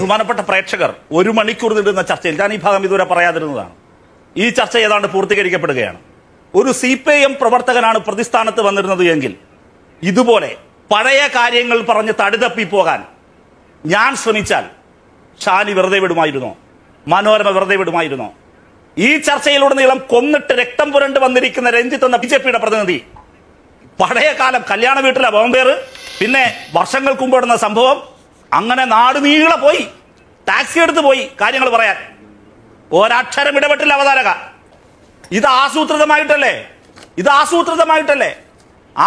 ബഹുമാനപ്പെട്ട പ്രേക്ഷകർ ഒരു മണിക്കൂർ നീടുന്ന ചർച്ചയിൽ ഞാൻ ഈ ഭാഗം ഇതുവരെ പറയാതിരുന്നതാണ് ഈ ചർച്ച ഏതാണ്ട് പൂർത്തീകരിക്കപ്പെടുകയാണ് ഒരു സി പി ഐ എം പ്രവർത്തകനാണ് പ്രതിസ്ഥാനത്ത് വന്നിരുന്നത് എങ്കിൽ ഇതുപോലെ പഴയ കാര്യങ്ങൾ പറഞ്ഞ് തടിതപ്പി പോകാൻ ഞാൻ ശ്രമിച്ചാൽ ഷാനി വെറുതെ വിടുമായിരുന്നോ മനോരമ വെറുതെ വിടുമായിരുന്നോ ഈ ചർച്ചയിലുടനീളം കൊന്നിട്ട് രക്തം പുരണ്ട് വന്നിരിക്കുന്ന രഞ്ജിത്ത് എന്ന ബി ജെ പിയുടെ പ്രതിനിധി പഴയ കാലം കല്യാണ വീട്ടിലെ ബോംബേർ പിന്നെ വർഷങ്ങൾക്ക് മുമ്പ് സംഭവം അങ്ങനെ നാട് നീളെ പോയി ടാക്സി എടുത്ത് പോയി കാര്യങ്ങൾ പറയാൻ ഒരക്ഷരം ഇടപെട്ടില്ല അവതാരക ഇത് ആസൂത്രിതമായിട്ടല്ലേ ഇത് ആസൂത്രിതമായിട്ടല്ലേ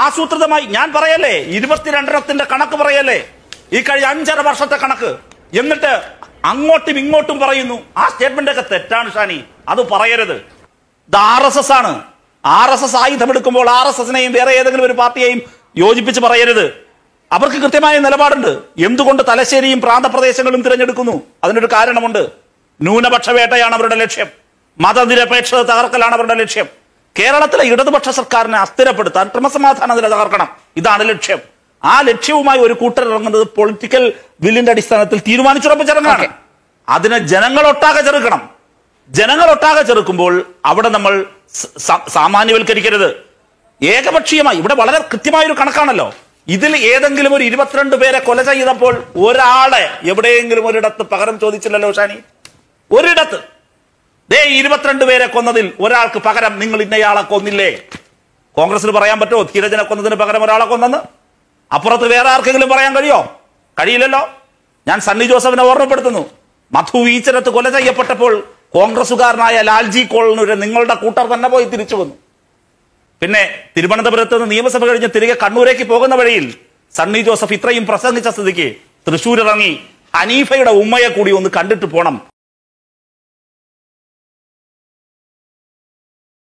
ആസൂത്രിതമായി ഞാൻ പറയല്ലേ ഇരുപത്തിരണ്ടെണ്ണത്തിന്റെ കണക്ക് പറയല്ലേ ഈ കഴിഞ്ഞ അഞ്ചര വർഷത്തെ കണക്ക് എന്നിട്ട് അങ്ങോട്ടും ഇങ്ങോട്ടും പറയുന്നു ആ സ്റ്റേറ്റ്മെന്റ് ഒക്കെ തെറ്റാണ് ഷാനി അത് പറയരുത് ഇത് ആർ എസ് എസ് ആണ് ആർ എസ് എസ് ആയുധമെടുക്കുമ്പോൾ ആർ എസ് എസിനെയും വേറെ ഏതെങ്കിലും ഒരു പാർട്ടിയെയും യോജിപ്പിച്ച് പറയരുത് അവർക്ക് കൃത്യമായ നിലപാടുണ്ട് എന്തുകൊണ്ട് തലശ്ശേരിയും പ്രാന്തപ്രദേശങ്ങളും തിരഞ്ഞെടുക്കുന്നു അതിനൊരു കാരണമുണ്ട് ന്യൂനപക്ഷ വേട്ടയാണ് അവരുടെ ലക്ഷ്യം മതനിരപേക്ഷത തകർക്കലാണ് അവരുടെ ലക്ഷ്യം കേരളത്തിലെ ഇടതുപക്ഷ സർക്കാരിനെ അസ്ഥിരപ്പെടുത്താൻ ക്രമസമാധാന നില തകർക്കണം ഇതാണ് ലക്ഷ്യം ആ ലക്ഷ്യവുമായി ഒരു കൂട്ടർ ഇറങ്ങുന്നത് പൊളിറ്റിക്കൽ വില്ലിന്റെ അടിസ്ഥാനത്തിൽ തീരുമാനിച്ചുറപ്പിച്ചിറങ്ങാണ് അതിനെ ജനങ്ങളൊട്ടാകെ ചെറുക്കണം ജനങ്ങളൊട്ടാകെ ചെറുക്കുമ്പോൾ അവിടെ നമ്മൾ സാമാന്യവൽക്കരിക്കരുത് ഏകപക്ഷീയമായി ഇവിടെ വളരെ കൃത്യമായൊരു കണക്കാണല്ലോ ഇതിൽ ഏതെങ്കിലും ഒരു ഇരുപത്തിരണ്ട് പേരെ കൊല ചെയ്തപ്പോൾ ഒരാളെ എവിടെയെങ്കിലും ഒരിടത്ത് പകരം ചോദിച്ചില്ലല്ലോ ഷാനി ഒരിടത്ത് ദേ ഇരുപത്തിരണ്ട് പേരെ കൊന്നതിൽ ഒരാൾക്ക് പകരം നിങ്ങൾ ഇന്നയാളെ കൊന്നില്ലേ കോൺഗ്രസിന് പറയാൻ പറ്റുമോ ധീരജനെ കൊന്നതിന് പകരം ഒരാളെ കൊന്നെന്ന് അപ്പുറത്ത് വേറെ ആർക്കെങ്കിലും പറയാൻ കഴിയോ കഴിയില്ലല്ലോ ഞാൻ സണ്ണി ജോസഫിനെ ഓർമ്മപ്പെടുത്തുന്നു മധു ഈച്ചരത്ത് കൊല ചെയ്യപ്പെട്ടപ്പോൾ കോൺഗ്രസുകാരനായ ലാൽജി കോളനൂരെ നിങ്ങളുടെ കൂട്ടർ തന്നെ പോയി തിരിച്ചു വന്നു പിന്നെ തിരുവനന്തപുരത്ത് നിന്ന് നിയമസഭ കഴിഞ്ഞ് തിരികെ കണ്ണൂരേക്ക് പോകുന്ന വഴിയിൽ സണ്ണി ജോസഫ് ഇത്രയും പ്രസംഗിച്ച സ്ഥിതിക്ക് ഇറങ്ങി ഹനീഫയുടെ ഉമ്മയെ കൂടി ഒന്ന് കണ്ടിട്ട് പോണം